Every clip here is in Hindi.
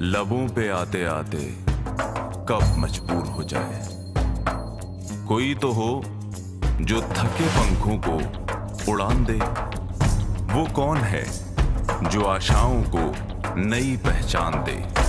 लबों पे आते आते कब मजबूर हो जाए कोई तो हो जो थके पंखों को उड़ान दे वो कौन है जो आशाओं को नई पहचान दे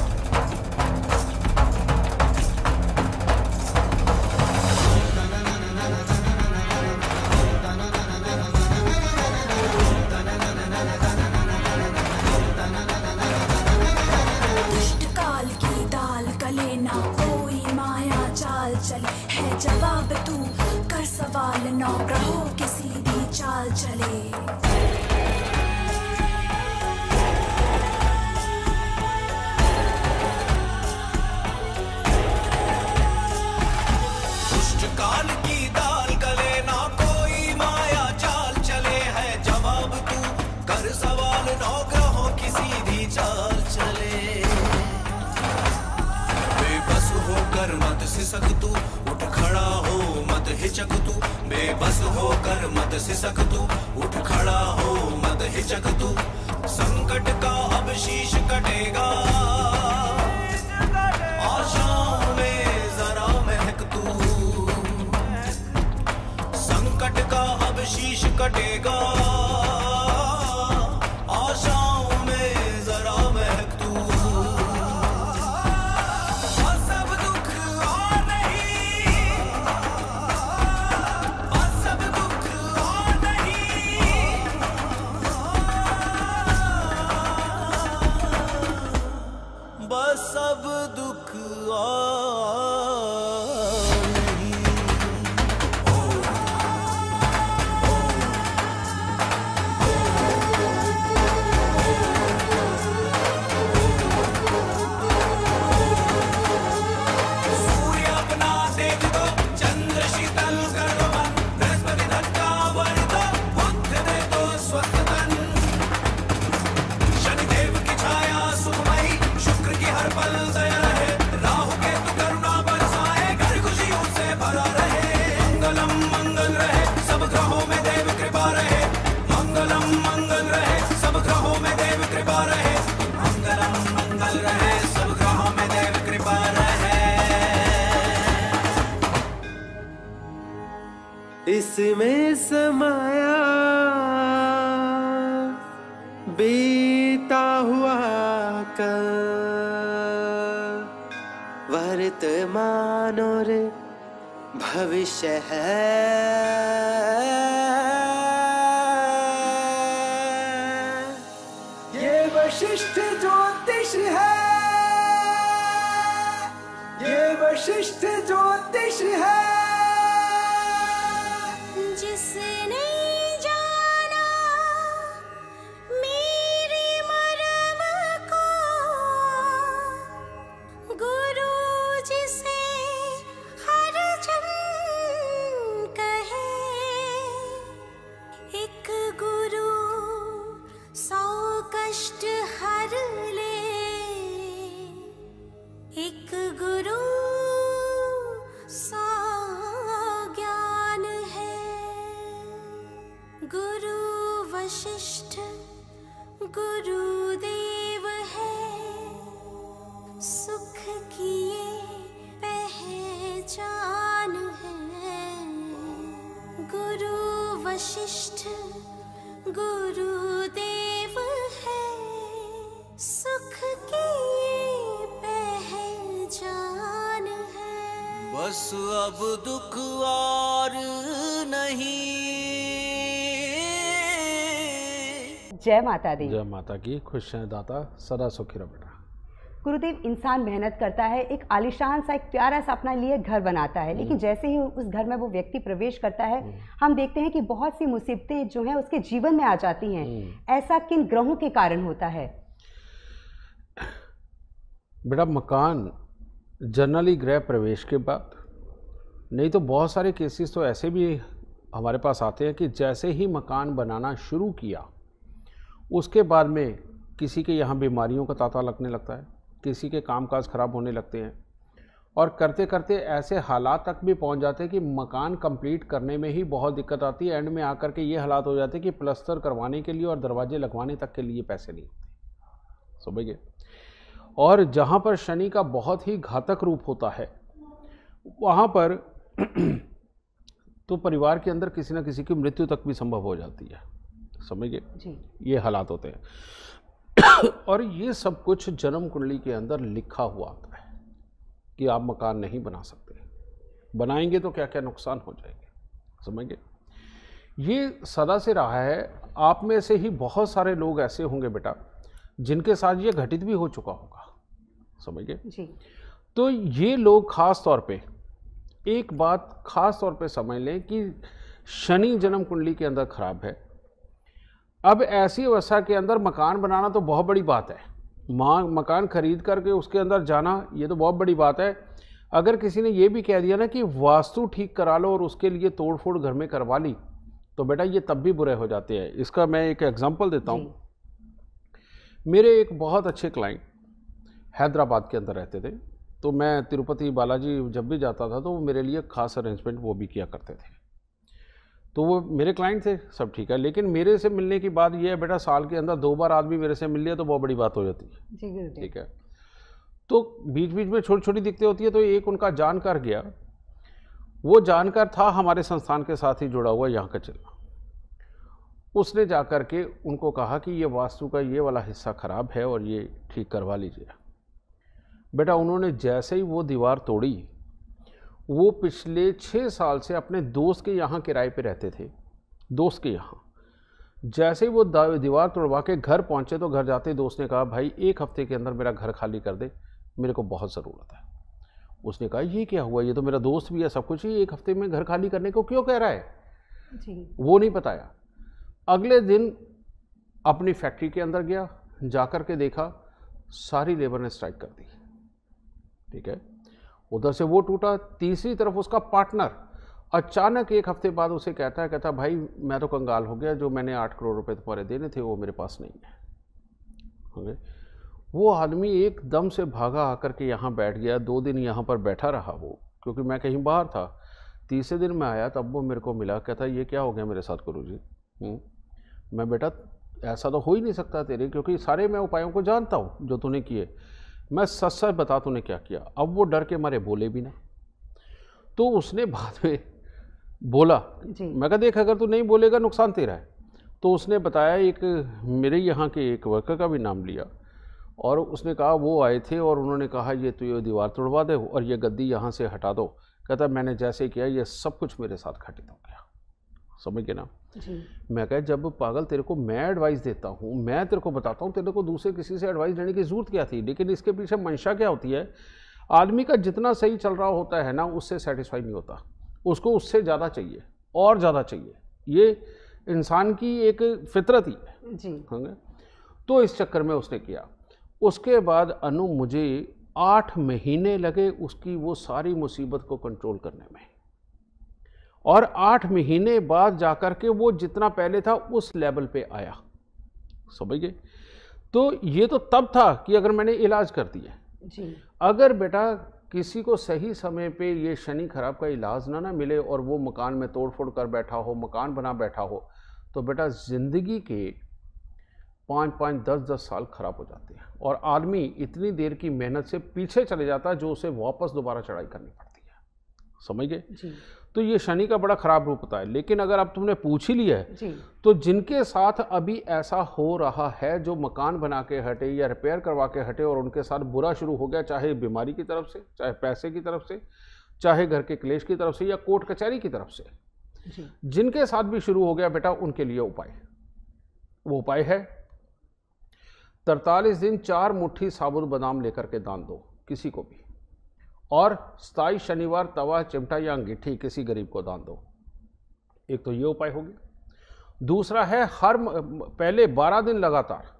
चाल चले बेबस होकर मत सिसक तू उठ खड़ा हो मत हिचक तू बेबस होकर मत सिसक तू उठ खड़ा हो मत हिचक तू संकट का अब शीश कटेगा में जरा महक तू संकट का कटेगा मनोर भविष्य है ये वशिष्ठ ज्योतिष है ये वशिष्ठ ज्योतिष है सुख की ये पहचान है गुरु वशिष्ठ गुरुदेव है सुख की ये पहचान है बस अब दुख और नहीं जय माता दी जय माता की खुश हैं दाता सदा सुखी रहो बेटा गुरुदेव इंसान मेहनत करता है एक आलिशान सा एक प्यारा सा अपना लिए घर बनाता है लेकिन हम्म। जैसे ही उस घर में वो व्यक्ति प्रवेश करता है हम्म। हम देखते हैं कि बहुत सी मुसीबतें जो हैं उसके जीवन में आ जाती हैं हम्म। ऐसा किन ग्रहों के कारण होता है बेटा मकान जनरली ग्रह प्रवेश के बाद नहीं तो बहुत सारे केसेस तो ऐसे भी हमारे पास आते हैं कि जैसे ही मकान बनाना शुरू किया उसके बाद में किसी के यहाँ बीमारियों का तांता लगने लगता है किसी के कामकाज ख़राब होने लगते हैं और करते करते ऐसे हालात तक भी पहुंच जाते हैं कि मकान कंप्लीट करने में ही बहुत दिक्कत आती है एंड में आकर के ये हालात हो जाते हैं कि प्लस्तर करवाने के लिए और दरवाजे लगवाने तक के लिए पैसे नहीं होते समझिए और जहाँ पर शनि का बहुत ही घातक रूप होता है वहाँ पर तो परिवार के अंदर किसी न किसी की मृत्यु तक भी संभव हो जाती है समझिए ये हालात होते हैं और ये सब कुछ जन्म कुंडली के अंदर लिखा हुआ आता है कि आप मकान नहीं बना सकते बनाएंगे तो क्या क्या नुकसान हो जाएंगे गए ये सदा से रहा है आप में से ही बहुत सारे लोग ऐसे होंगे बेटा जिनके साथ ये घटित भी हो चुका होगा समझिए तो ये लोग खास तौर पे एक बात खास तौर पे समझ लें कि शनि जन्म कुंडली के अंदर खराब है अब ऐसी अवस्था के अंदर मकान बनाना तो बहुत बड़ी बात है माँ मकान खरीद करके उसके अंदर जाना ये तो बहुत बड़ी बात है अगर किसी ने ये भी कह दिया ना कि वास्तु ठीक करा लो और उसके लिए तोड़ फोड़ घर में करवा ली तो बेटा ये तब भी बुरे हो जाते हैं इसका मैं एक एग्ज़ाम्पल देता हूँ मेरे एक बहुत अच्छे क्लाइंट हैदराबाद के अंदर रहते थे तो मैं तिरुपति बालाजी जब भी जाता था तो वो मेरे लिए खास अरेंजमेंट वो भी किया करते थे तो वो मेरे क्लाइंट थे सब ठीक है लेकिन मेरे से मिलने की बात ये है बेटा साल के अंदर दो बार आदमी मेरे से मिल लिया तो बहुत बड़ी बात हो जाती है ठीक है तो बीच बीच में छोटी छोटी दिक्कतें होती है तो एक उनका जानकार गया वो जानकार था हमारे संस्थान के साथ ही जुड़ा हुआ यहाँ का चलना उसने जा कर के उनको कहा कि ये वास्तु का ये वाला हिस्सा ख़राब है और ये ठीक करवा लीजिए बेटा उन्होंने जैसे ही वो दीवार तोड़ी वो पिछले छः साल से अपने दोस्त के यहाँ किराए पे रहते थे दोस्त के यहाँ जैसे ही वो दीवार तोड़वा के घर पहुँचे तो घर जाते दोस्त ने कहा भाई एक हफ्ते के अंदर मेरा घर खाली कर दे मेरे को बहुत ज़रूरत है उसने कहा ये क्या हुआ ये तो मेरा दोस्त भी है सब कुछ ही एक हफ्ते में घर खाली करने को क्यों कह रहा है जी। वो नहीं बताया अगले दिन अपनी फैक्ट्री के अंदर गया जाकर के देखा सारी लेबर ने स्ट्राइक कर दी ठीक है उधर से वो टूटा तीसरी तरफ उसका पार्टनर अचानक एक हफ्ते बाद उसे कहता है कहता भाई मैं तो कंगाल हो गया जो मैंने आठ करोड़ रुपए तुम्हारे देने थे वो मेरे पास नहीं है वो आदमी एकदम से भागा आकर के यहाँ बैठ गया दो दिन यहाँ पर बैठा रहा वो क्योंकि मैं कहीं बाहर था तीसरे दिन मैं आया तब वो मेरे को मिला कहता ये क्या हो गया मेरे साथ गुरु जी हम्म? मैं बेटा ऐसा तो हो ही नहीं सकता तेरे क्योंकि सारे मैं उपायों को जानता हूँ जो तूने किए मैं सच सच बता तूने क्या किया अब वो डर के मारे बोले भी ना तो उसने बाद में बोला मैं कहा देख अगर तू नहीं बोलेगा नुकसान तेरा है तो उसने बताया एक मेरे यहाँ के एक वर्कर का भी नाम लिया और उसने कहा वो आए थे और उन्होंने कहा ये तू तो ये दीवार तोड़वा दे और ये गद्दी यहाँ से हटा दो कहता मैंने जैसे किया ये सब कुछ मेरे साथ घटित हो गया समझ गए ना मैं कह जब पागल तेरे को मैं एडवाइस देता हूँ मैं तेरे को बताता हूँ तेरे को दूसरे किसी से एडवाइस देने की ज़रूरत क्या थी लेकिन इसके पीछे मंशा क्या होती है आदमी का जितना सही चल रहा होता है ना उससे सेटिस्फाई नहीं होता उसको उससे ज़्यादा चाहिए और ज़्यादा चाहिए ये इंसान की एक फितरत ही है हाँ जी तो इस चक्कर में उसने किया उसके बाद अनु मुझे आठ महीने लगे उसकी वो सारी मुसीबत को कंट्रोल करने में और आठ महीने बाद जाकर के वो जितना पहले था उस लेवल पे आया समझ गए तो ये तो तब था कि अगर मैंने इलाज कर दिया जी। अगर बेटा किसी को सही समय पे ये शनि खराब का इलाज ना ना मिले और वो मकान में तोड़ फोड़ कर बैठा हो मकान बना बैठा हो तो बेटा ज़िंदगी के पाँच पाँच दस दस साल ख़राब हो जाते हैं और आदमी इतनी देर की मेहनत से पीछे चले जाता है जो उसे वापस दोबारा चढ़ाई करनी पड़ती है समझ गए तो ये शनि का बड़ा खराब रूप होता है लेकिन अगर आप तुमने पूछ ही लिया है तो जिनके साथ अभी ऐसा हो रहा है जो मकान बना के हटे या रिपेयर करवा के हटे और उनके साथ बुरा शुरू हो गया चाहे बीमारी की तरफ से चाहे पैसे की तरफ से चाहे घर के क्लेश की तरफ से या कोर्ट कचहरी की तरफ से जिनके साथ भी शुरू हो गया बेटा उनके लिए उपाय वो उपाय है तरतालीस दिन चार मुट्ठी साबुत बादाम लेकर के दान दो किसी को भी और स्थाई शनिवार तवा चिमटा या अंगीठी किसी गरीब को दान दो एक तो ये उपाय हो गया दूसरा है हर पहले बारह दिन लगातार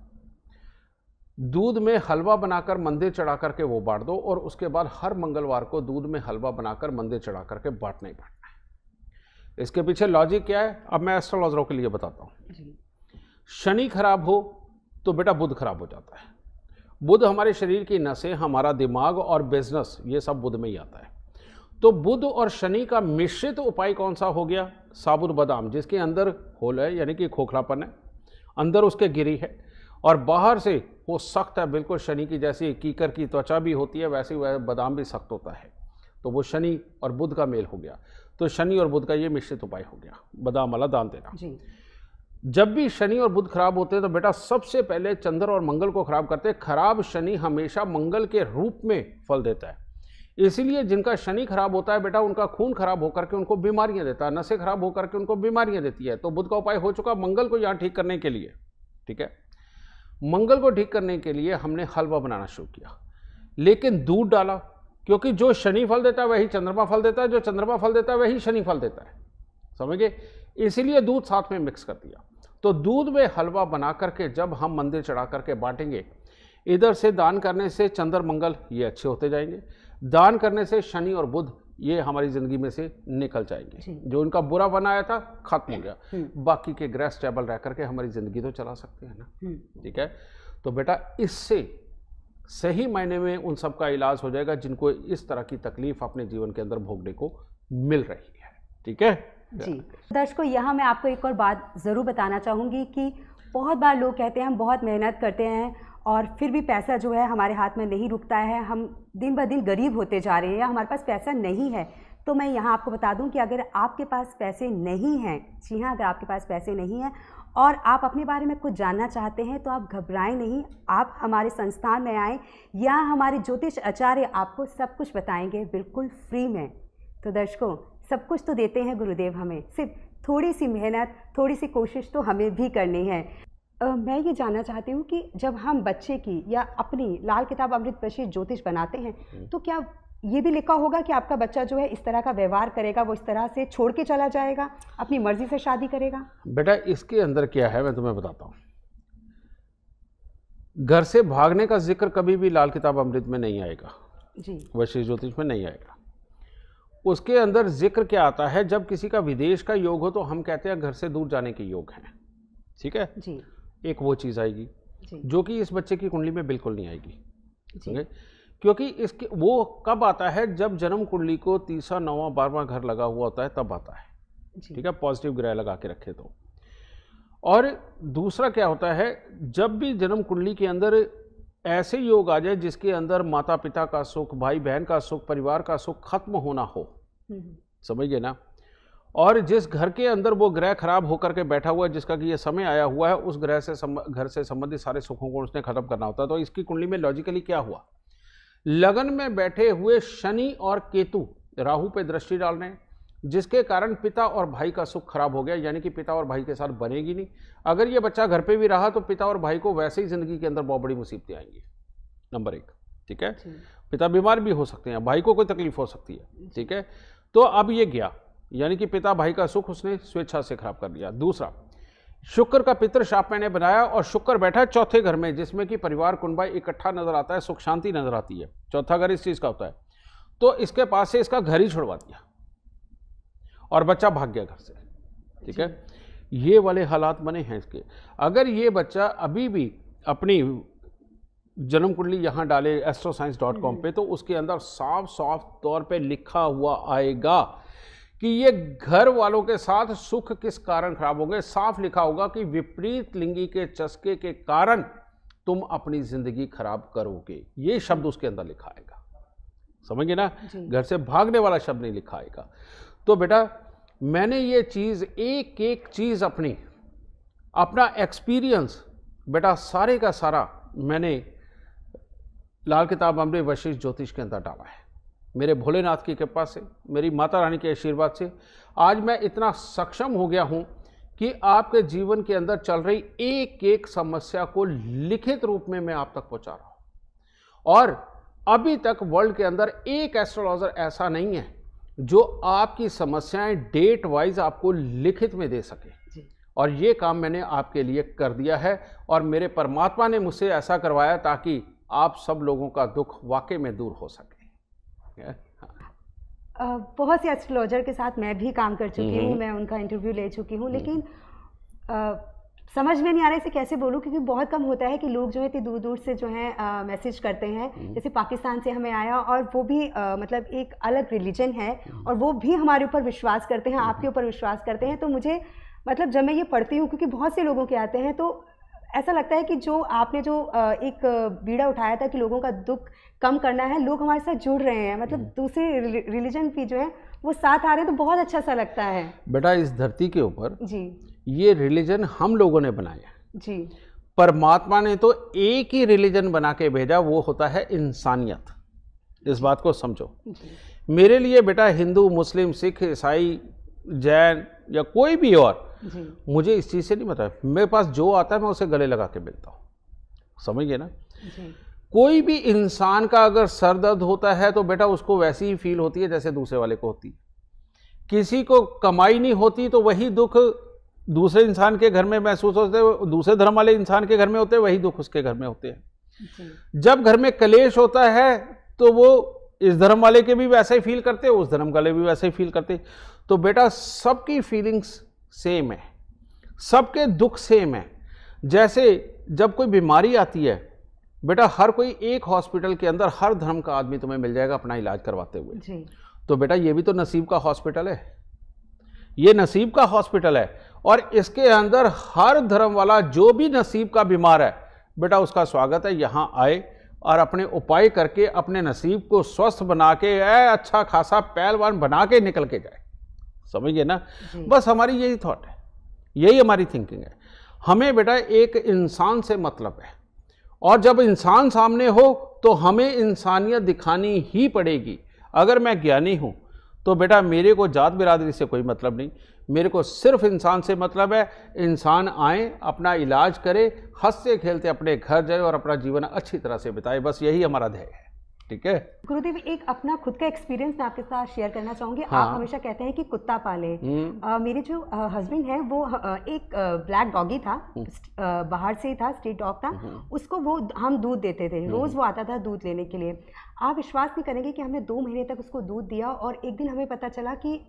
दूध में हलवा बनाकर मंदिर चढ़ा करके वो बांट दो और उसके बाद हर मंगलवार को दूध में हलवा बनाकर मंदिर चढ़ा करके बांटना ही बांटना है इसके पीछे लॉजिक क्या है अब मैं एस्ट्रोलॉजरों के लिए बताता हूँ शनि खराब हो तो बेटा बुध खराब हो जाता है बुध हमारे शरीर की नसें हमारा दिमाग और बिजनेस ये सब बुध में ही आता है तो बुध और शनि का मिश्रित उपाय कौन सा हो गया साबुत बादाम जिसके अंदर होल है यानी कि खोखलापन है अंदर उसके गिरी है और बाहर से वो सख्त है बिल्कुल शनि की जैसी कीकर की त्वचा भी होती है वैसे वह बादाम भी सख्त होता है तो वो शनि और बुध का मेल हो गया तो शनि और बुध का ये मिश्रित उपाय हो गया बादाम वाला दान देना जी। जब भी शनि और बुध खराब होते हैं तो बेटा सबसे पहले चंद्र और मंगल को खराब करते हैं खराब शनि हमेशा मंगल के रूप में फल देता है इसीलिए जिनका शनि खराब होता है बेटा उनका खून खराब होकर के उनको बीमारियां देता है नशे खराब होकर के उनको बीमारियां देती है तो बुध का उपाय हो चुका मंगल को यहाँ ठीक करने के लिए ठीक है मंगल को ठीक करने के लिए हमने हलवा बनाना शुरू किया लेकिन दूध डाला क्योंकि जो शनि फल देता है वही चंद्रमा फल देता है जो चंद्रमा फल देता है वही शनि फल देता है समझ गए इसीलिए दूध साथ में मिक्स कर दिया तो दूध में हलवा बना करके जब हम मंदिर चढ़ा करके बांटेंगे इधर से दान करने से चंद्र मंगल ये अच्छे होते जाएंगे दान करने से शनि और बुध ये हमारी ज़िंदगी में से निकल जाएंगे जो इनका बुरा बनाया था खत्म हो गया हम्म। बाकी के ग्रह स्टेबल रह करके हमारी ज़िंदगी तो चला सकते हैं ना हम्म। ठीक है तो बेटा इससे सही मायने में उन सब का इलाज हो जाएगा जिनको इस तरह की तकलीफ अपने जीवन के अंदर भोगने को मिल रही है ठीक है जी दर्शकों यहाँ मैं आपको एक और बात ज़रूर बताना चाहूँगी कि बहुत बार लोग कहते हैं हम बहुत मेहनत करते हैं और फिर भी पैसा जो है हमारे हाथ में नहीं रुकता है हम दिन ब दिन गरीब होते जा रहे हैं या हमारे पास पैसा नहीं है तो मैं यहाँ आपको बता दूँ कि अगर आपके पास पैसे नहीं हैं जी हाँ अगर आपके पास पैसे नहीं हैं और आप अपने बारे में कुछ जानना चाहते हैं तो आप घबराएं नहीं आप हमारे संस्थान में आएँ या हमारे ज्योतिष आचार्य आपको सब कुछ बताएंगे बिल्कुल फ्री में तो दर्शकों सब कुछ तो देते हैं गुरुदेव हमें सिर्फ थोड़ी सी मेहनत थोड़ी सी कोशिश तो हमें भी करनी है आ, मैं ये जानना चाहती हूँ कि जब हम बच्चे की या अपनी लाल किताब अमृत प्रशीत ज्योतिष बनाते हैं हम्म। तो क्या ये भी लिखा होगा कि आपका बच्चा जो है इस तरह का व्यवहार करेगा वो इस तरह से छोड़ के चला जाएगा अपनी मर्जी से शादी करेगा बेटा इसके अंदर क्या है मैं तुम्हें बताता हूँ घर से भागने का जिक्र कभी भी लाल किताब अमृत में नहीं आएगा जी वैश्य ज्योतिष में नहीं आएगा उसके अंदर जिक्र क्या आता है जब किसी का विदेश का योग हो तो हम कहते हैं घर से दूर जाने के योग हैं ठीक है जी एक वो चीज़ आएगी जो कि इस बच्चे की कुंडली में बिल्कुल नहीं आएगी जी। क्योंकि इसके वो कब आता है जब जन्म कुंडली को तीसरा नौवां बारवा घर लगा हुआ होता है तब आता है ठीक है पॉजिटिव ग्रह लगा के रखे तो और दूसरा क्या होता है जब भी जन्म कुंडली के अंदर ऐसे योग आ जाए जिसके अंदर माता पिता का सुख भाई बहन का सुख परिवार का सुख खत्म होना हो हम्म। समझिए ना और जिस घर के अंदर वो ग्रह खराब होकर के बैठा हुआ है जिसका कि ये समय आया हुआ है उस ग्रह से घर से संबंधित सारे सुखों को उसने खत्म करना होता है तो इसकी कुंडली में लॉजिकली क्या हुआ लगन में बैठे हुए शनि और केतु राहु पे दृष्टि डाल हैं जिसके कारण पिता और भाई का सुख खराब हो गया यानी कि पिता और भाई के साथ बनेगी नहीं अगर ये बच्चा घर पे भी रहा तो पिता और भाई को वैसे ही ज़िंदगी के अंदर बहुत बड़ी मुसीबतें आएंगी नंबर एक ठीक है पिता बीमार भी हो सकते हैं भाई को कोई तकलीफ हो सकती है ठीक है तो अब ये गया यानी कि पिता भाई का सुख उसने स्वेच्छा से खराब कर लिया दूसरा शुक्र का पितर शाप मैंने बनाया और शुक्र बैठा है चौथे घर में जिसमें कि परिवार कुंडबा इकट्ठा नजर आता है सुख शांति नजर आती है चौथा घर इस चीज़ का होता है तो इसके पास से इसका घर ही छुड़वा दिया और बच्चा भाग गया घर से ठीक है ये वाले हालात बने हैं इसके अगर ये बच्चा अभी भी अपनी जन्म कुंडली यहाँ डाले एस्ट्रो साइंस डॉट कॉम पर तो उसके अंदर साफ साफ तौर पे लिखा हुआ आएगा कि ये घर वालों के साथ सुख किस कारण खराब हो साफ लिखा होगा कि विपरीत लिंगी के चस्के के कारण तुम अपनी जिंदगी खराब करोगे ये शब्द उसके अंदर लिखा आएगा समझिए ना घर से भागने वाला शब्द नहीं लिखा आएगा तो बेटा मैंने ये चीज़ एक एक चीज़ अपनी अपना एक्सपीरियंस बेटा सारे का सारा मैंने लाल किताब अमृत वशिष्ठ ज्योतिष के अंदर डाला है मेरे भोलेनाथ की कृपा से मेरी माता रानी के आशीर्वाद से आज मैं इतना सक्षम हो गया हूँ कि आपके जीवन के अंदर चल रही एक एक समस्या को लिखित रूप में मैं आप तक पहुँचा रहा हूँ और अभी तक वर्ल्ड के अंदर एक एस्ट्रोलॉजर ऐसा नहीं है जो आपकी समस्याएं डेट वाइज आपको लिखित में दे सके और ये काम मैंने आपके लिए कर दिया है और मेरे परमात्मा ने मुझसे ऐसा करवाया ताकि आप सब लोगों का दुख वाकई में दूर हो सके बहुत से एस्ट्रोलॉजर के साथ मैं भी काम कर चुकी हूँ मैं उनका इंटरव्यू ले चुकी हूँ हम्म। लेकिन आ, समझ में नहीं आ रहा इसे कैसे बोलूँ क्योंकि बहुत कम होता है कि लोग जो है इतनी दूर दूर से जो है मैसेज करते हैं हम्म। जैसे पाकिस्तान से हमें आया और वो भी आ, मतलब एक अलग रिलीजन है हम्म। और वो भी हमारे ऊपर विश्वास करते हैं आपके हम्म। ऊपर विश्वास करते हैं तो मुझे मतलब जब मैं ये पढ़ती हूँ क्योंकि बहुत से लोगों के आते हैं तो ऐसा लगता है कि जो आपने जो एक बीड़ा उठाया था कि लोगों का दुख कम करना है लोग हमारे साथ जुड़ रहे हैं मतलब दूसरे रिलीजन भी जो है वो साथ आ रहे हैं तो बहुत अच्छा सा लगता है बेटा इस धरती के ऊपर जी ये रिलीजन हम लोगों ने बनाया जी परमात्मा ने तो एक ही रिलीजन बना के भेजा वो होता है इंसानियत इस बात को समझो मेरे लिए बेटा हिंदू मुस्लिम सिख ईसाई जैन या कोई भी और मुझे इस चीज़ से नहीं पता मेरे पास जो आता है मैं उसे गले लगा के मिलता हूँ समझिए ना कोई भी इंसान का अगर सर दर्द होता है तो बेटा उसको वैसी ही फील होती है जैसे दूसरे वाले को होती है किसी को कमाई नहीं होती तो वही दुख दूसरे इंसान के घर में महसूस होते दूसरे धर्म वाले इंसान के घर में होते हैं वही दुख उसके घर में होते हैं जब घर में कलेश होता है तो वो इस धर्म वाले के भी वैसे ही फील करते हैं उस धर्म वाले भी वैसे ही फील करते तो बेटा सबकी फीलिंग्स सेम है सबके दुख सेम है जैसे जब कोई बीमारी आती है बेटा हर कोई एक हॉस्पिटल के अंदर हर धर्म का आदमी तुम्हें मिल जाएगा अपना इलाज करवाते हुए तो बेटा ये भी तो नसीब का हॉस्पिटल है ये नसीब का हॉस्पिटल है और इसके अंदर हर धर्म वाला जो भी नसीब का बीमार है बेटा उसका स्वागत है यहाँ आए और अपने उपाय करके अपने नसीब को स्वस्थ बना के अच्छा खासा पहलवान बना के निकल के जाए समझिए ना बस हमारी यही थॉट है यही हमारी थिंकिंग है हमें बेटा एक इंसान से मतलब है और जब इंसान सामने हो तो हमें इंसानियत दिखानी ही पड़ेगी अगर मैं ज्ञानी हूँ तो बेटा मेरे को जात बिरादरी से कोई मतलब नहीं मेरे को सिर्फ इंसान से मतलब है इंसान आए अपना इलाज करे हंसते खेलते अपने घर जाए और अपना जीवन अच्छी तरह से बिताए बस यही हमारा ध्येय है ठीक है गुरुदेव एक अपना खुद का एक्सपीरियंस मैं आपके साथ शेयर करना चाहूंगी हाँ। आप हमेशा कहते हैं कि कुत्ता पाले आ, हम्म। मेरे जो हस्बैंड है वो एक ब्लैक डॉगी था हम्म। बाहर से ही था स्ट्रीट डॉग था हम्म। उसको वो हम दूध देते थे रोज वो आता था दूध लेने के लिए आप विश्वास नहीं करेंगे कि हमने दो महीने तक उसको दूध दिया और एक दिन हमें पता चला कि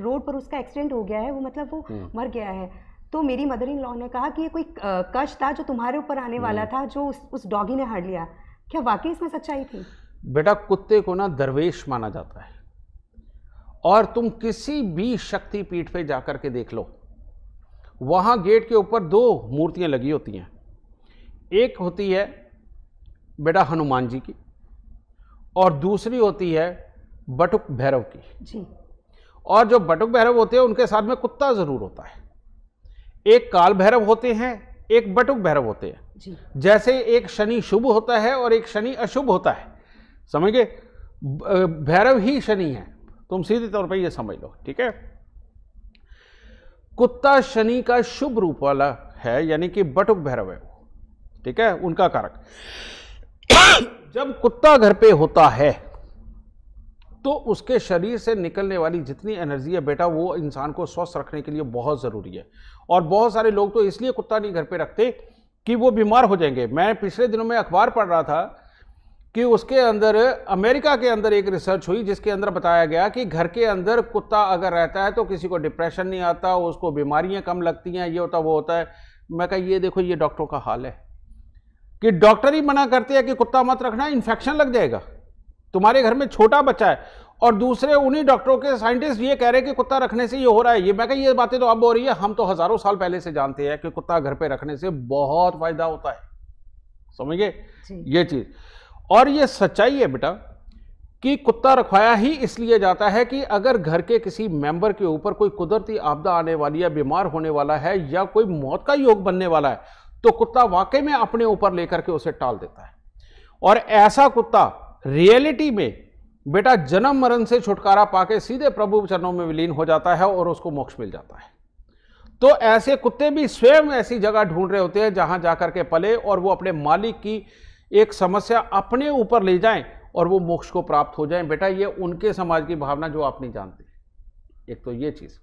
रोड पर उसका एक्सीडेंट हो गया है वो मतलब वो हम्म। मर गया है तो मेरी मदर इन लॉ ने कहा कि ये कोई कश था जो तुम्हारे ऊपर आने वाला हम्म। था जो उस उस डॉगी ने हार लिया क्या वाकई इसमें सच्चाई थी बेटा कुत्ते को ना दरवेश माना जाता है और तुम किसी भी शक्ति पीठ पे जाकर के देख लो वहाँ गेट के ऊपर दो मूर्तियाँ लगी होती हैं एक होती है बेटा हनुमान जी की और दूसरी होती है बटुक भैरव की जी और जो बटुक भैरव होते हैं उनके साथ में कुत्ता ज़रूर होता है एक काल भैरव होते हैं एक बटुक भैरव होते हैं जैसे एक शनि शुभ होता है और एक शनि अशुभ होता है समझ गए भैरव ही शनि है तुम सीधे तौर पर यह समझ लो ठीक है कुत्ता शनि का शुभ रूप वाला है यानी कि बटुक भैरव है वो ठीक है उनका कारक जब कुत्ता घर पे होता है तो उसके शरीर से निकलने वाली जितनी एनर्जी है बेटा वो इंसान को स्वस्थ रखने के लिए बहुत ज़रूरी है और बहुत सारे लोग तो इसलिए कुत्ता नहीं घर पे रखते कि वो बीमार हो जाएंगे मैं पिछले दिनों में अखबार पढ़ रहा था कि उसके अंदर अमेरिका के अंदर एक रिसर्च हुई जिसके अंदर बताया गया कि घर के अंदर कुत्ता अगर रहता है तो किसी को डिप्रेशन नहीं आता उसको बीमारियां कम लगती हैं ये होता वो होता है मैं कहा ये देखो ये डॉक्टरों का हाल है कि डॉक्टर ही मना करते हैं कि कुत्ता मत रखना इन्फेक्शन लग जाएगा तुम्हारे घर में छोटा बच्चा है और दूसरे उन्हीं डॉक्टरों के साइंटिस्ट ये कह रहे हैं कि कुत्ता रखने से ये हो रहा है ये मैं कह ये बातें तो अब हो रही है हम तो हज़ारों साल पहले से जानते हैं कि कुत्ता घर पे रखने से बहुत फायदा होता है समझिए ये चीज़ और ये सच्चाई है बेटा कि कुत्ता रखवाया ही इसलिए जाता है कि अगर घर के किसी मेंबर के ऊपर कोई कुदरती आपदा आने वाली या बीमार होने वाला है या कोई मौत का योग बनने वाला है तो कुत्ता वाकई में अपने ऊपर लेकर के उसे टाल देता है और ऐसा कुत्ता रियलिटी में बेटा जन्म मरण से छुटकारा पाके सीधे प्रभु चरणों में विलीन हो जाता है और उसको मोक्ष मिल जाता है तो ऐसे कुत्ते भी स्वयं ऐसी जगह ढूंढ रहे होते हैं जहां जाकर के पले और वो अपने मालिक की एक समस्या अपने ऊपर ले जाएं और वो मोक्ष को प्राप्त हो जाए बेटा ये उनके समाज की भावना जो आप नहीं जानते एक तो ये चीज़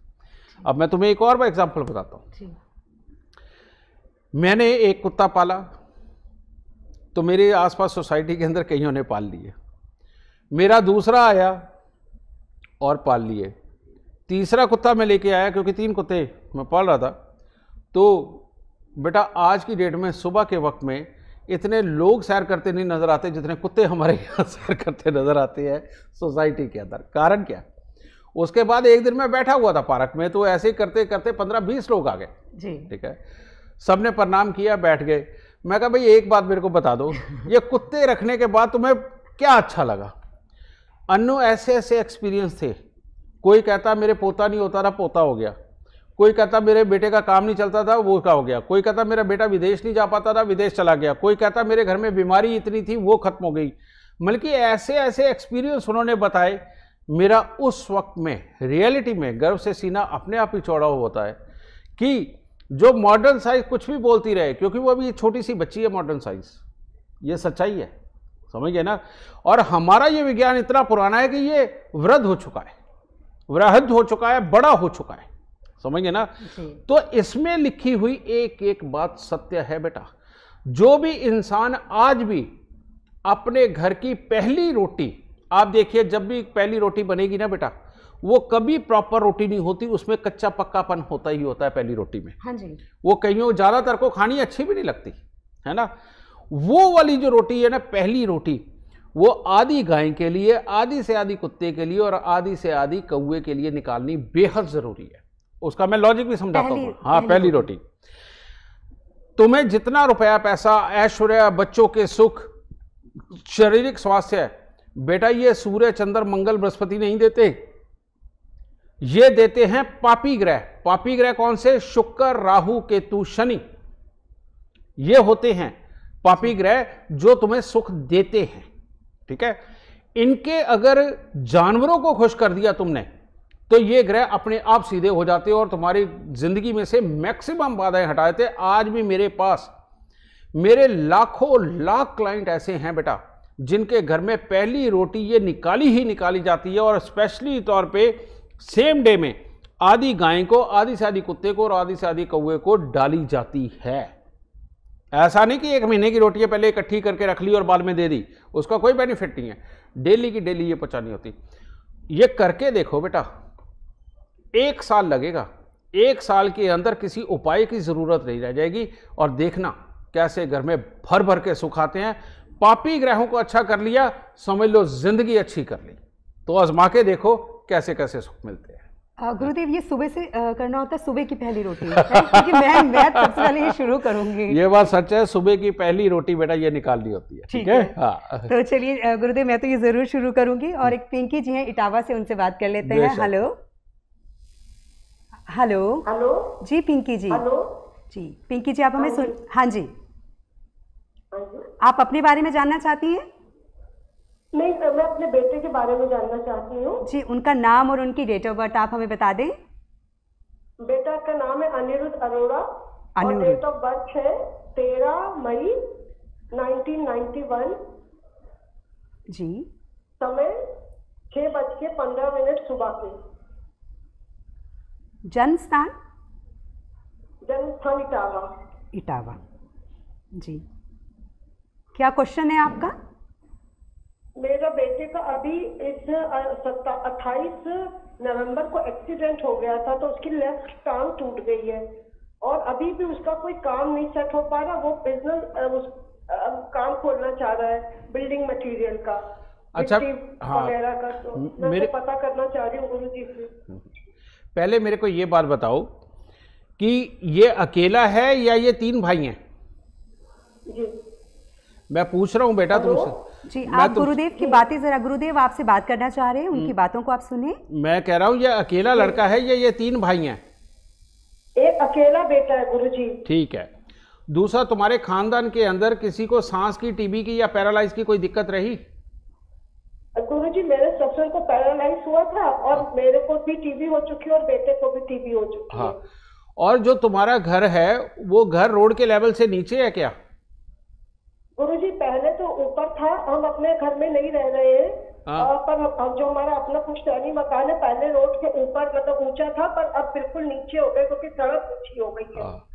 अब मैं तुम्हें एक और एग्जाम्पल बताता हूँ मैंने एक कुत्ता पाला तो मेरे आसपास सोसाइटी के अंदर कईयों ने पाल लिए मेरा दूसरा आया और पाल लिए तीसरा कुत्ता मैं लेके आया क्योंकि तीन कुत्ते मैं पाल रहा था तो बेटा आज की डेट में सुबह के वक्त में इतने लोग सैर करते नहीं नज़र आते जितने कुत्ते हमारे यहाँ सैर करते नज़र आते हैं सोसाइटी के अंदर कारण क्या उसके बाद एक दिन मैं बैठा हुआ था पार्क में तो ऐसे ही करते करते पंद्रह बीस लोग आ गए ठीक है सब ने प्रणाम किया बैठ गए मैं कहा भाई एक बात मेरे को बता दो ये कुत्ते रखने के बाद तुम्हें क्या अच्छा लगा अनु ऐसे ऐसे एक्सपीरियंस थे कोई कहता मेरे पोता नहीं होता था पोता हो गया कोई कहता मेरे बेटे का काम नहीं चलता था वो का हो गया कोई कहता मेरा बेटा विदेश नहीं जा पाता था विदेश चला गया कोई कहता मेरे घर में बीमारी इतनी थी वो खत्म हो गई बल्कि ऐसे ऐसे एक्सपीरियंस उन्होंने बताए मेरा उस वक्त में रियलिटी में गर्व से सीना अपने आप ही चौड़ा होता है कि जो मॉडर्न साइंस कुछ भी बोलती रहे क्योंकि वो अभी छोटी सी बच्ची है मॉडर्न साइंस ये सच्चाई है समझ गए ना और हमारा ये विज्ञान इतना पुराना है कि ये वृद्ध हो चुका है वृहद हो चुका है बड़ा हो चुका है समझ गए ना तो इसमें लिखी हुई एक एक बात सत्य है बेटा जो भी इंसान आज भी अपने घर की पहली रोटी आप देखिए जब भी पहली रोटी बनेगी ना बेटा वो कभी प्रॉपर रोटी नहीं होती उसमें कच्चा पक्कापन होता ही होता है पहली रोटी में हाँ जी वो कहीं ज़्यादातर को खानी अच्छी भी नहीं लगती है ना वो वाली जो रोटी है ना पहली रोटी वो आधी गाय के लिए आधी से आधी कुत्ते के लिए और आधी से आधी कौए के लिए निकालनी बेहद ज़रूरी है उसका मैं लॉजिक भी समझाता हूँ हाँ पहली रोटी तुम्हें जितना रुपया पैसा ऐश्वर्य बच्चों के सुख शारीरिक स्वास्थ्य बेटा ये सूर्य चंद्र मंगल बृहस्पति नहीं देते ये देते हैं पापी ग्रह पापी ग्रह कौन से शुक्र राहु केतु शनि ये होते हैं पापी ग्रह जो तुम्हें सुख देते हैं ठीक है इनके अगर जानवरों को खुश कर दिया तुमने तो ये ग्रह अपने आप सीधे हो जाते और तुम्हारी जिंदगी में से मैक्सिमम बाधाएं हटा देते आज भी मेरे पास मेरे लाखों लाख क्लाइंट ऐसे हैं बेटा जिनके घर में पहली रोटी ये निकाली ही निकाली जाती है और स्पेशली तौर पर सेम डे में आधी गाय को आधी से आधी कुत्ते को और आधी से आधी कौए को डाली जाती है ऐसा नहीं कि एक महीने की रोटियां पहले इकट्ठी करके रख ली और बाद में दे दी उसका कोई बेनिफिट नहीं है डेली की डेली ये पहुंचानी होती ये करके देखो बेटा एक साल लगेगा एक साल के अंदर किसी उपाय की ज़रूरत नहीं रह जाएगी और देखना कैसे घर में भर भर के सुखाते हैं पापी ग्रहों को अच्छा कर लिया समझ लो जिंदगी अच्छी कर ली तो आजमा के देखो कैसे कैसे सुख मिलते हैं गुरुदेव ये सुबह से करना होता है सुबह की पहली रोटी मैं मैं सबसे पहले ये शुरू करूंगी ये बात सच है सुबह की पहली रोटी बेटा ये निकालनी होती है ठीक है हाँ। तो चलिए गुरुदेव मैं तो ये जरूर शुरू करूंगी और एक पिंकी जी हैं इटावा से उनसे बात कर लेते हैं हेलो हेलो हेलो जी पिंकी जी जी पिंकी जी आप हमें सुन हाँ, हाँ, हाँ जी आप अपने बारे में जानना चाहती हैं नहीं सर मैं अपने बेटे के बारे में जानना चाहती हूँ जी उनका नाम और उनकी डेट ऑफ बर्थ आप हमें बता दें बेटा का नाम है अनिरुद्ध अरोड़ा और डेट ऑफ बर्थ है तेरह मई 1991 जी समय छह बज के पंद्रह मिनट सुबह के जन्म स्थान जन्म स्थान इटावा इटावा जी क्या क्वेश्चन है आपका मेरा बेटे का अभी इस अट्ठाईस नवंबर को एक्सीडेंट हो गया था तो उसकी लेफ्ट टांग टूट गई है और अभी भी उसका कोई काम नहीं सेट हो पा रहा वो बिजनेस उस काम खोलना चाह रहा है बिल्डिंग मटेरियल का अच्छा हाँ, का तो मेरे पता करना चाह रही हूँ गुरु जी से पहले मेरे को ये बात बताओ कि ये अकेला है या ये तीन भाई हैं जी मैं पूछ रहा हूँ बेटा तुमसे जी आप तो, गुरुदेव की बातें जरा गुरुदेव आपसे बात करना चाह रहे हैं उनकी हम्म। बातों को आप सुने मैं कह रहा हूँ ये अकेला लड़का है या ये तीन भाई हैं एक अकेला बेटा है गुरु जी ठीक है दूसरा तुम्हारे खानदान के अंदर किसी को सांस की टीबी की या पैरालाइज की कोई दिक्कत रही गुरु जी मेरे ससुर को पैरालाइज हुआ था और हाँ। मेरे को भी टीबी हो चुकी है और बेटे को भी टीबी हो चुकी हाँ और जो तुम्हारा घर है वो घर रोड के लेवल से नीचे है क्या गुरु जी पहले था हम अपने घर में नहीं रह रहे हैं आ, हाँ। पर हम जो हमारा अपना कुछ पुश्तैनी मकान है पहले रोड के ऊपर मतलब ऊंचा था पर अब बिल्कुल नीचे हो गए क्योंकि सड़क ऊंची हो गई है हाँ।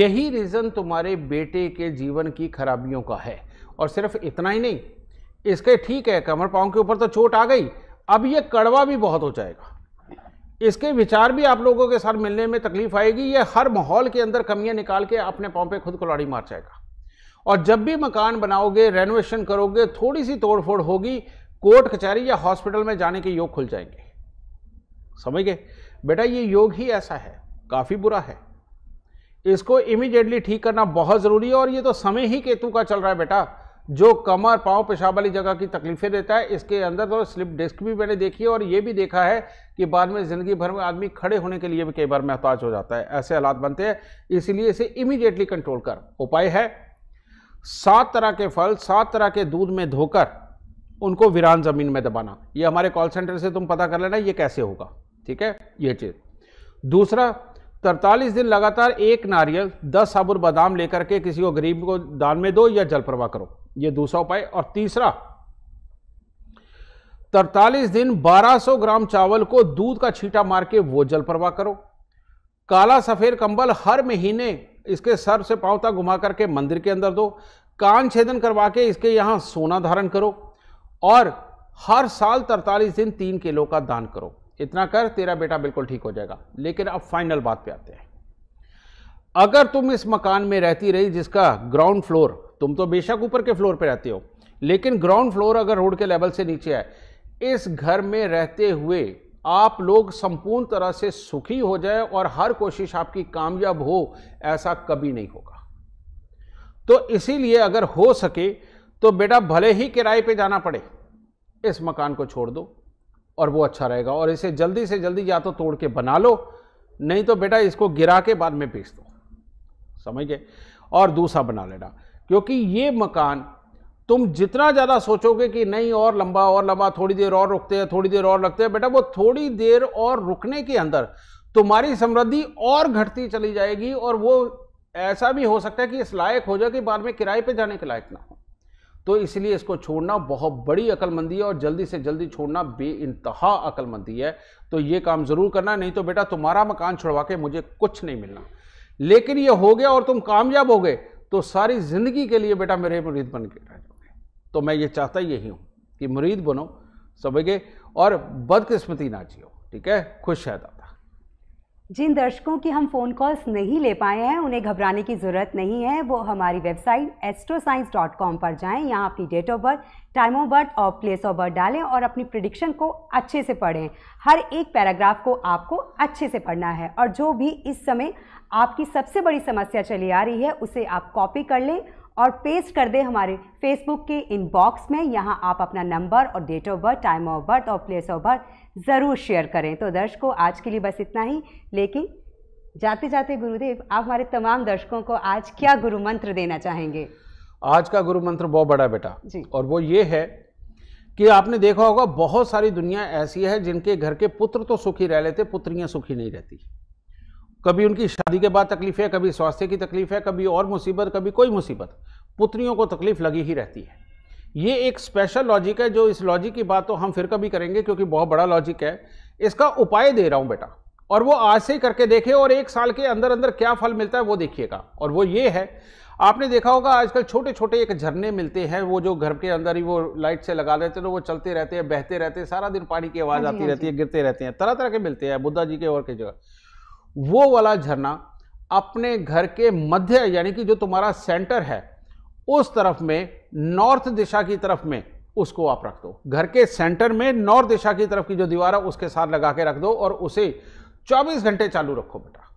यही रीज़न तुम्हारे बेटे के जीवन की खराबियों का है और सिर्फ इतना ही नहीं इसके ठीक है कमर पाँव के ऊपर तो चोट आ गई अब ये कड़वा भी बहुत हो जाएगा इसके विचार भी आप लोगों के साथ मिलने में तकलीफ आएगी ये हर माहौल के अंदर कमियां निकाल के अपने पाँव पे खुद कुलाड़ी मार जाएगा और जब भी मकान बनाओगे रेनोवेशन करोगे थोड़ी सी तोड़फोड़ होगी कोर्ट कचहरी या हॉस्पिटल में जाने के योग खुल जाएंगे समझ गए बेटा ये योग ही ऐसा है काफ़ी बुरा है इसको इमीडिएटली ठीक करना बहुत ज़रूरी है और ये तो समय ही केतु का चल रहा है बेटा जो कमर पाँव पेशाब वाली जगह की तकलीफें देता है इसके अंदर तो स्लिप डिस्क भी मैंने देखी है और ये भी देखा है कि बाद में ज़िंदगी भर में आदमी खड़े होने के लिए भी कई बार महताज हो जाता है ऐसे हालात बनते हैं इसीलिए इसे इमीडिएटली कंट्रोल कर उपाय है सात तरह के फल सात तरह के दूध में धोकर उनको वीरान ज़मीन में दबाना ये हमारे कॉल सेंटर से तुम पता कर लेना ये कैसे होगा ठीक है ये चीज़ दूसरा तरतालीस दिन लगातार एक नारियल दस साबुर बादाम लेकर के किसी को गरीब को दान में दो या जल प्रवाह करो ये दूसरा उपाय और तीसरा तरतालीस दिन 1200 ग्राम चावल को दूध का छीटा मार के वो जल प्रवाह करो काला सफेद कंबल हर महीने इसके सर से पाँव तक घुमा करके मंदिर के अंदर दो कान छेदन करवा के इसके यहाँ सोना धारण करो और हर साल तरतालीस दिन तीन किलो का दान करो इतना कर तेरा बेटा बिल्कुल ठीक हो जाएगा लेकिन अब फाइनल बात पे आते हैं अगर तुम इस मकान में रहती रही जिसका ग्राउंड फ्लोर तुम तो बेशक ऊपर के फ्लोर पे रहते हो लेकिन ग्राउंड फ्लोर अगर रोड के लेवल से नीचे है इस घर में रहते हुए आप लोग संपूर्ण तरह से सुखी हो जाए और हर कोशिश आपकी कामयाब हो ऐसा कभी नहीं होगा तो इसीलिए अगर हो सके तो बेटा भले ही किराए पे जाना पड़े इस मकान को छोड़ दो और वो अच्छा रहेगा और इसे जल्दी से जल्दी या तो तोड़ के बना लो नहीं तो बेटा इसको गिरा के बाद में बेच दो समझ गए और दूसरा बना लेना क्योंकि ये मकान तुम जितना ज़्यादा सोचोगे कि नहीं और लंबा और लंबा थोड़ी देर और रुकते हैं थोड़ी देर और लगते हैं बेटा वो थोड़ी देर और रुकने के अंदर तुम्हारी समृद्धि और घटती चली जाएगी और वो ऐसा भी हो सकता है कि इस लायक हो जाए कि बाद में किराए पे जाने के लायक ना हो तो इसलिए इसको छोड़ना बहुत बड़ी अकलमंदी है और जल्दी से जल्दी छोड़ना बे इंतहा अकलमंदी है तो ये काम ज़रूर करना नहीं तो बेटा तुम्हारा मकान छुड़वा के मुझे कुछ नहीं मिलना लेकिन ये हो गया और तुम कामयाब हो गए तो सारी ज़िंदगी के लिए बेटा मेरे मुरीद बन के रह जाओ तो मैं ये चाहता यही हूँ कि मुरीद बनो समझे और बदकिस्मती ना जियो ठीक है खुश है दादा जिन दर्शकों की हम फ़ोन कॉल्स नहीं ले पाए हैं उन्हें घबराने की ज़रूरत नहीं है वो हमारी वेबसाइट एस्ट्रोसाइंस डॉट कॉम पर जाएं यहाँ अपनी date of birth time of birth और प्लेस ऑफ बर्थ डालें और अपनी प्रिडिक्शन को अच्छे से पढ़ें हर एक पैराग्राफ को आपको अच्छे से पढ़ना है और जो भी इस समय आपकी सबसे बड़ी समस्या चली आ रही है उसे आप कॉपी कर लें और पेस्ट कर दें हमारे फेसबुक के इनबॉक्स में यहाँ आप अपना नंबर और date of birth time of birth और प्लेस ऑफ बर्थ ज़रूर शेयर करें तो दर्शकों आज के लिए बस इतना ही लेकिन जाते जाते गुरुदेव आप हमारे तमाम दर्शकों को आज क्या गुरु मंत्र देना चाहेंगे आज का गुरु मंत्र बहुत बड़ा बेटा जी और वो ये है कि आपने देखा होगा बहुत सारी दुनिया ऐसी है जिनके घर के पुत्र तो सुखी रह लेते पुत्रियां सुखी नहीं रहती कभी उनकी शादी के बाद तकलीफ है कभी स्वास्थ्य की तकलीफ है कभी और मुसीबत कभी कोई मुसीबत पुत्रियों को तकलीफ लगी ही रहती है ये एक स्पेशल लॉजिक है जो इस लॉजिक की बात तो हम फिर कभी करेंगे क्योंकि बहुत बड़ा लॉजिक है इसका उपाय दे रहा हूँ बेटा और वो आज से ही करके देखे और एक साल के अंदर अंदर क्या फल मिलता है वो देखिएगा और वो ये है आपने देखा होगा आजकल छोटे छोटे एक झरने मिलते हैं वो जो घर के अंदर ही वो लाइट से लगा देते हैं तो वो चलते रहते हैं बहते रहते हैं सारा दिन पानी की आवाज़ हाँ आती हाँ रहती है गिरते रहते हैं तरह तरह के मिलते हैं बुद्धा जी के और के जगह वो वाला झरना अपने घर के मध्य यानी कि जो तुम्हारा सेंटर है उस तरफ में नॉर्थ दिशा की तरफ में उसको आप रख दो घर के सेंटर में नॉर्थ दिशा की तरफ की जो दीवार है उसके साथ लगा के रख दो और उसे 24 घंटे चालू रखो बेटा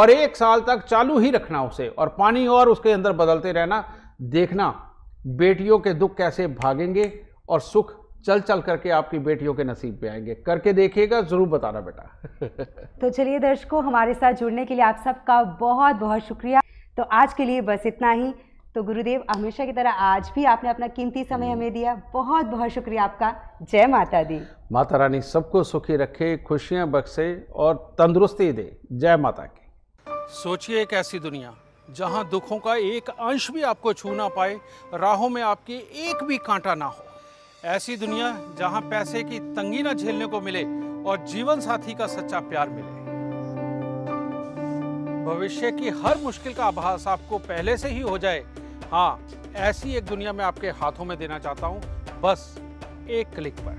और एक साल तक चालू ही रखना उसे और पानी और उसके अंदर बदलते रहना देखना बेटियों के दुख कैसे भागेंगे और सुख चल चल करके आपकी बेटियों के नसीब पे आएंगे करके देखिएगा ज़रूर बताना बेटा तो चलिए दर्शकों हमारे साथ जुड़ने के लिए आप सबका बहुत बहुत शुक्रिया तो आज के लिए बस इतना ही तो गुरुदेव हमेशा की तरह आज भी आपने अपना कीमती समय हम्म। हमें दिया बहुत बहुत शुक्रिया आपका जय माता दी माता रानी सबको सुखी रखे खुशियाँ बख्शे और तंदुरुस्ती दे जय माता की सोचिए एक ऐसी दुनिया जहाँ दुखों का एक अंश भी आपको छू ना पाए राहों में आपकी एक भी कांटा ना हो ऐसी दुनिया जहां पैसे की तंगी न झेलने को मिले और जीवन साथी का सच्चा प्यार मिले भविष्य की हर मुश्किल का आभास आपको पहले से ही हो जाए हाँ ऐसी एक दुनिया में आपके हाथों में देना चाहता हूं बस एक क्लिक पर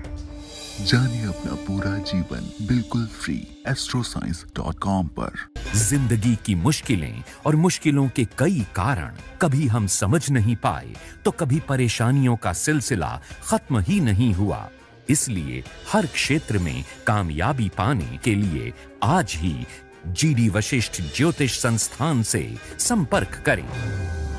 जाने अपना पूरा जीवन बिल्कुल free astro science dot com पर जिंदगी की मुश्किलें और मुश्किलों के कई कारण कभी हम समझ नहीं पाए तो कभी परेशानियों का सिलसिला खत्म ही नहीं हुआ इसलिए हर क्षेत्र में कामयाबी पाने के लिए आज ही जीडी वशिष्ठ ज्योतिष संस्थान से संपर्क करें